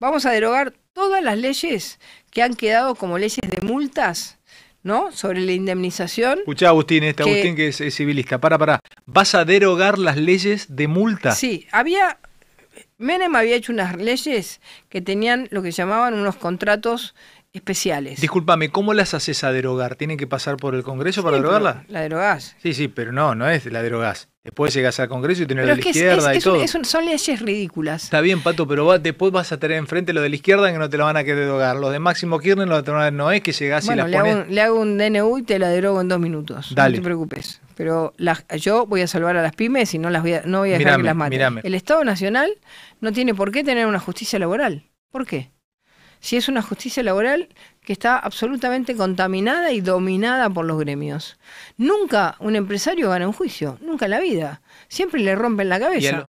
vamos a derogar todas las leyes que han quedado como leyes de multas, ¿no? Sobre la indemnización. Escucha, Agustín, este Agustín que es, civilista. Para, para. ¿Vas a derogar las leyes de multa? Sí, había. Menem había hecho unas leyes que tenían lo que llamaban unos contratos especiales. Discúlpame, ¿cómo las haces a derogar? ¿Tienen que pasar por el Congreso para derogarlas. La derogás. Sí, sí, pero no, no es la derogás. Después llegas al Congreso y tenés de la izquierda y todo. son leyes ridículas. Está bien, Pato, pero va, después vas a tener enfrente lo de la izquierda que no te lo van a querer drogar. Los de Máximo Kirchner los de no es que llegás y las le le hago un DNU y te la derogo en dos minutos. Dale. No te preocupes. Pero yo voy a salvar a las pymes y no las voy a, no voy a dejar que las maten. El Estado Nacional no tiene por qué tener una justicia laboral. ¿Por qué? si es una justicia laboral que está absolutamente contaminada y dominada por los gremios. Nunca un empresario gana un juicio, nunca en la vida. Siempre le rompen la cabeza.